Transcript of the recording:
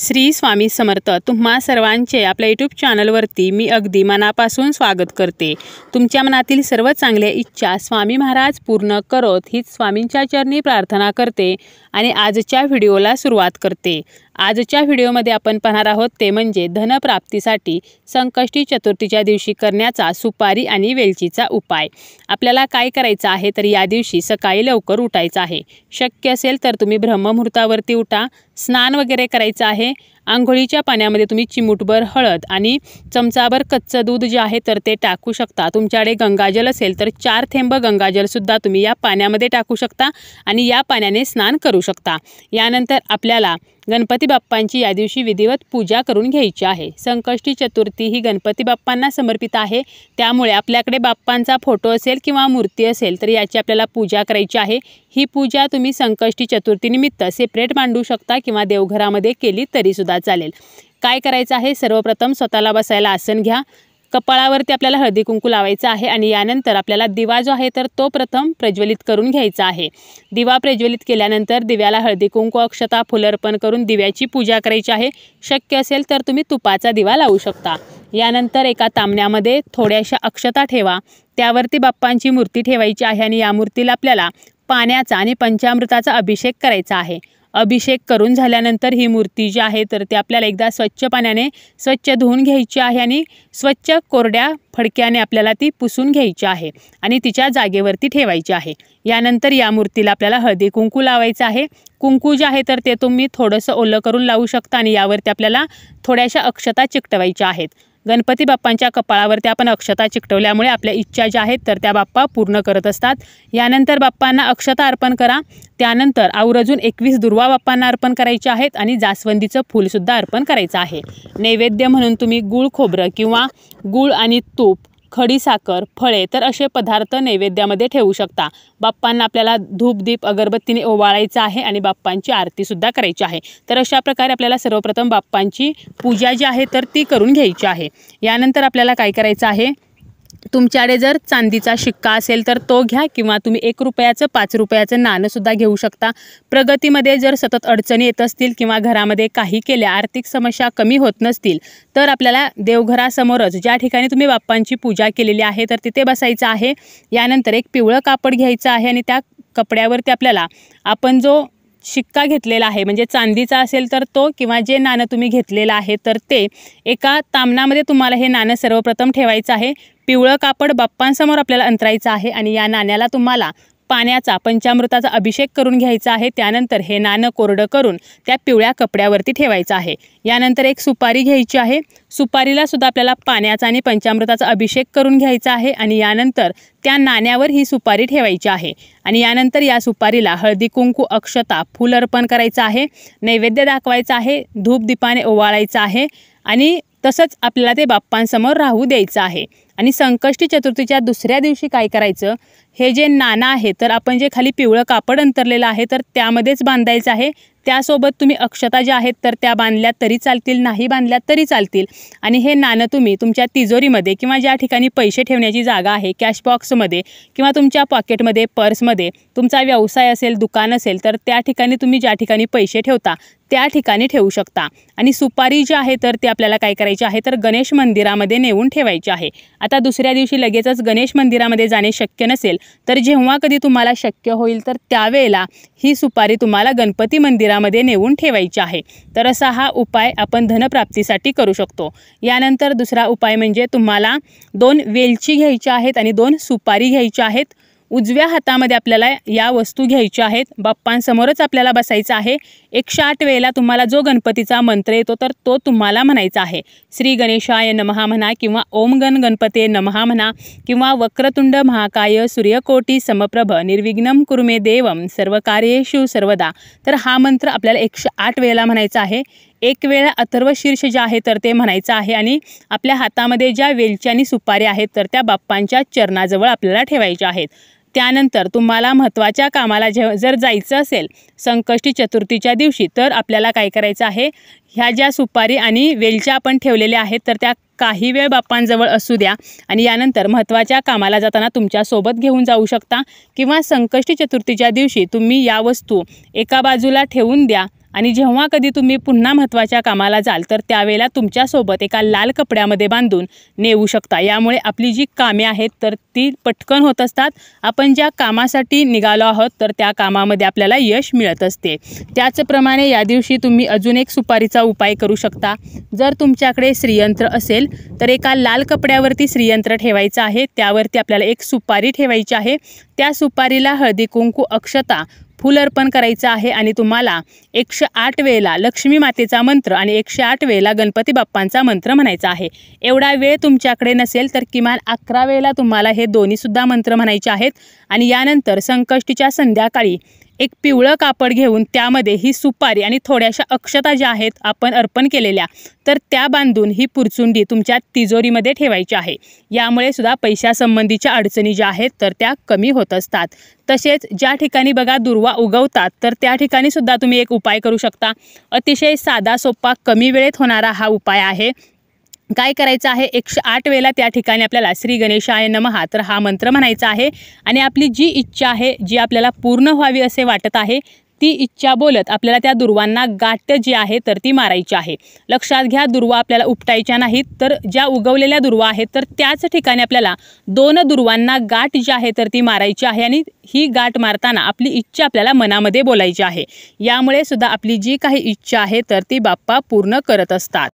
श्री स्वामी समर्थ तुम्हा सर्वांचे आपल्या यूट्यूब चॅनलवरती मी अगदी मनापासून स्वागत करते तुमच्या मनातील सर्व चांगल्या इच्छा स्वामी महाराज पूर्ण करोत हीच स्वामींच्या चरणी प्रार्थना करते आणि आजच्या व्हिडिओला सुरुवात करते आजच्या व्हिडिओमध्ये आपण पाहणार आहोत ते म्हणजे धनप्राप्तीसाठी संकष्टी चतुर्थीच्या दिवशी करण्याचा सुपारी आणि वेलचीचा उपाय आपल्याला काय करायचं आहे तर या दिवशी सकाळी लवकर उठायचं आहे शक्य असेल तर तुम्ही ब्रह्ममुहूर्तावरती उठा स्नान वगैरे करायचं आहे आंघोळीच्या पाण्यामध्ये तुम्ही चिमूटभर हळद आणि चमचाभर कच्चं दूध जे आहे तर ते टाकू शकता तुमच्याकडे गंगाजल असेल तर चार थेंब गंगाजलसुद्धा तुम्ही या पाण्यामध्ये टाकू शकता आणि या पाण्याने स्नान करू शकता यानंतर आपल्याला गणपती बाप्पांची या दिवशी विधिवत पूजा करून घ्यायची आहे संकष्टी चतुर्थी ही गणपती बाप्पांना समर्पित आहे त्यामुळे आपल्याकडे बाप्पांचा फोटो असेल किंवा मूर्ती असेल तर याची आपल्याला पूजा करायची आहे ही पूजा तुम्ही संकष्टी चतुर्थीनिमित्त सेपरेट मांडू शकता किंवा देवघरामध्ये केली तरीसुद्धा चालेल काय करायचं आहे सर्वप्रथम स्वतःला बसायला आसन घ्या कपाळावरती आपल्याला हळदी कुंकू लावायचं आहे आणि यानंतर आपल्याला दिवा जो आहे तर तो प्रथम प्रज्वलित करून घ्यायचा आहे दिवा प्रज्वलित केल्यानंतर दिव्याला हळदी कुंकू अक्षता फुलर्पण करून दिव्याची पूजा करायची आहे शक्य असेल तर तुम्ही तुपाचा दिवा लावू शकता यानंतर एका तांबण्यामध्ये थोड्याशा अक्षता ठेवा त्यावरती बाप्पांची मूर्ती ठेवायची आहे आणि या मूर्तीला आपल्याला पाण्याचा आणि पंचामृताचा अभिषेक करायचा आहे अभिषेक करून झाल्यानंतर ही मूर्ती जी आहे तर ती आपल्याला एकदा स्वच्छ पाण्याने स्वच्छ धुवून घ्यायची आहे आणि स्वच्छ कोरड्या फडक्याने आपल्याला ती पुसून घ्यायची आहे आणि तिच्या जागेवरती ठेवायची आहे यानंतर या मूर्तीला आपल्याला हळदी कुंकू लावायचं आहे कुंकू जे आहे तर ते तुम्ही थोडंसं ओलं करून लावू शकता आणि यावरती आपल्याला थोड्याशा अक्षता चिकटवायच्या आहेत गणपती बाप्पांच्या कपाळावरती आपण अक्षता चिकटवल्यामुळे आपल्या इच्छा ज्या आहेत तर त्या बाप्पा पूर्ण करत असतात यानंतर बाप्पांना अक्षता अर्पण करा त्यानंतर आवरजून एकवीस दुर्वा बाप्पांना अर्पण करायचे आहेत आणि जास्वंदीचं फूलसुद्धा अर्पण करायचं आहे नैवेद्य म्हणून तुम्ही गूळ खोबरं किंवा गूळ आणि तूप खडीसाखर फळे तर असे पदार्थ नैवेद्यामध्ये ठेवू शकता बाप्पांना आपल्याला धूप दीप अगरबत्तीने ओवाळायचं आहे आणि बाप्पांची आरतीसुद्धा करायची आहे तर अशा प्रकारे आपल्याला सर्वप्रथम बाप्पांची पूजा जी आहे तर ती करून घ्यायची आहे यानंतर आपल्याला काय करायचं आहे तुमच्याकडे जर चांदीचा शिक्का असेल तर तो घ्या किंवा तुम्ही एक रुपयाचं पाच रुपयाचं नाणंसुद्धा घेऊ शकता प्रगतीमध्ये जर सतत अडचणी येत असतील किंवा घरामध्ये काही केल्या आर्थिक समस्या कमी होत नसतील तर आपल्याला देवघरासमोरच ज्या ठिकाणी तुम्ही बाप्पांची पूजा केलेली आहे तर तिथे बसायचं आहे यानंतर एक पिवळं कापड घ्यायचं आहे आणि त्या कपड्यावरती आपल्याला आपण जो शिक्का घेतलेला आहे म्हणजे चांदीचा असेल तर तो किंवा जे नाणं तुम्ही घेतलेलं आहे तर ते एका तामनामध्ये तुम्हाला हे नाणं सर्वप्रथम ठेवायचं आहे पिवळं कापड बाप्पांसमोर आपल्याला अंतरायचं आहे आणि या नाण्याला तुम्हाला पाण्याचा पंचामृताचा अभिषेक करून घ्यायचा आहे त्यानंतर हे नाणं कोरडं करून त्या पिवळ्या कपड्यावरती ठेवायचं आहे यानंतर एक सुपारी घ्यायची आहे सुपारीला सुद्धा आपल्याला पाण्याचा आणि पंचामृताचा अभिषेक करून घ्यायचा आहे आणि यानंतर त्या नाण्यावर ही सुपारी ठेवायची आहे आणि यानंतर या सुपारीला हळदी कुंकू अक्षता फुल अर्पण करायचं आहे नैवेद्य दाखवायचं आहे धूप दीपाने ओवाळायचं आहे आणि तसंच आपल्याला ते बाप्पांसमोर राहू द्यायचं आहे आणि संकष्टी चतुर्थीच्या दुसऱ्या दिवशी काय करायचं हे जे नाणं आहे तर आपण जे खाली पिवळं कापड अंतरलेलं आहे तर त्यामध्येच बांधायचं आहे त्यासोबत तुम्ही अक्षता ज्या आहेत तर त्या बांधल्या तरी चालतील नाही बांधल्या तरी चालतील आणि हे नाणं तुम्ही तुमच्या तिजोरीमध्ये किंवा ज्या ठिकाणी पैसे ठेवण्याची जागा आहे कॅश बॉक्समध्ये किंवा तुमच्या पॉकेटमध्ये पर्समध्ये तुमचा व्यवसाय असेल दुकान असेल तर त्या ठिकाणी तुम्ही ज्या ठिकाणी पैसे ठेवता त्या ठिकाणी ठेवू शकता आणि सुपारी जी आहे तर ती आपल्याला काय करायची आहे तर गणेश मंदिरामध्ये नेऊन ठेवायची आहे आता दुसऱ्या दिवशी लगेचच गणेश मंदिरामध्ये जाणे शक्य नसेल तर जेव्हा कधी तुम्हाला शक्य होईल तर त्यावेळेला ही सुपारी तुम्हाला गणपती मंदिरामध्ये नेऊन ठेवायची आहे तर असा हा उपाय आपण धनप्राप्तीसाठी करू शकतो यानंतर दुसरा उपाय म्हणजे तुम्हाला दोन वेलची घ्यायच्या आहेत आणि दोन सुपारी घ्यायच्या आहेत उजव्या हातामध्ये आपल्याला या वस्तू घ्यायच्या आहेत बाप्पांसमोरच आपल्याला बसायचं आहे एकशे आठ वेळेला तुम्हाला जो गणपतीचा मंत्र येतो तर तो तुम्हाला म्हणायचा आहे श्री गणेशाय नमहा म्हणा किंवा ओम गण गणपते नमहा म्हणा किंवा वक्रतुंड महाकाय सूर्यकोटी समप्रभ निर्विघ्नम कुरुमे देवम सर्व शिव सर्वदा तर हा मंत्र आपल्याला एकशे आठ वेळेला म्हणायचा आहे एक वेळा अथर्व शीर्ष जे आहे तर ते म्हणायचं आहे आणि आपल्या हातामध्ये ज्या वेलच्या आणि सुपारी आहेत तर त्या बाप्पांच्या चरणाजवळ आपल्याला ठेवायच्या आहेत त्यानंतर तुम्हाला महत्त्वाच्या कामाला जेव जर जायचं असेल संकष्टी चतुर्थीच्या दिवशी तर आपल्याला काय करायचं आहे ह्या ज्या सुपारी आणि वेलच्या आपण ठेवलेल्या आहेत तर त्या काही वेळ बाप्पांजवळ असू द्या आणि यानंतर महत्त्वाच्या कामाला जाताना तुमच्यासोबत घेऊन जाऊ शकता किंवा संकष्टी चतुर्थीच्या दिवशी तुम्ही या वस्तू एका बाजूला ठेवून द्या आणि जेव्हा कधी तुम्ही पुन्हा महत्त्वाच्या कामाला जाल तर त्यावेळेला तुमच्यासोबत एका लाल कपड्यामध्ये बांधून नेऊ शकता यामुळे आपली जी कामे आहेत तर ती पटकन होत असतात आपण ज्या कामासाठी निघालो आहोत तर त्या कामामध्ये आपल्याला यश मिळत असते त्याचप्रमाणे या दिवशी तुम्ही अजून एक सुपारीचा उपाय करू शकता जर तुमच्याकडे श्रीयंत्र असेल तर एका लाल कपड्यावरती श्रीयंत्र ठेवायचं आहे त्यावरती आपल्याला एक सुपारी ठेवायची आहे त्या सुपारीला हळदी कुंकू अक्षता फुल अर्पण करायचं आहे आणि तुम्हाला एकशे आठ वेळेला लक्ष्मी मातेचा मंत्र आणि एकशे आठ वेळेला गणपती बाप्पांचा मंत्र म्हणायचा आहे एवढा वेळ तुमच्याकडे नसेल तर किमान अकरा वेळेला तुम्हाला हे दोन्हीसुद्धा मंत्र म्हणायचे आहेत आणि यानंतर संकष्टीच्या संध्याकाळी एक पिवळं कापड घेऊन त्यामध्ये ही सुपारी आणि थोड्याशा अक्षता ज्या आहेत आपण अर्पण केलेल्या तर त्या बांधून ही पुरचुंडी तुमच्या तिजोरीमध्ये ठेवायची आहे यामुळे सुद्धा पैशासंबंधीच्या अडचणी ज्या आहेत तर त्या कमी होत असतात तसेच ज्या ठिकाणी बघा दुर्वा उगवतात तर त्या ठिकाणी सुद्धा तुम्ही एक उपाय करू शकता अतिशय साधा सोपा कमी वेळेत होणारा हा उपाय आहे काय करायचं आहे एकशे आठ वेळेला त्या ठिकाणी आपल्याला श्री गणेशाय नमहा तर हा मंत्र म्हणायचा आहे आणि आपली जी इच्छा आहे जी आपल्याला पूर्ण व्हावी असे वाटत आहे ती इच्छा बोलत आपल्याला त्या दुर्वांना गाठ्य जी आहे तर ती मारायची आहे लक्षात घ्या दुर्वा आपल्याला उपटायच्या नाहीत तर ज्या उगवलेल्या दुर्वा आहेत तर त्याच ठिकाणी आपल्याला दोन दुर्वांना गाठ जी आहे तर ती मारायची आहे आणि ही गाठ मारताना आपली इच्छा आपल्याला मनामध्ये बोलायची आहे यामुळे सुद्धा आपली जी काही इच्छा आहे तर ती बाप्पा पूर्ण करत असतात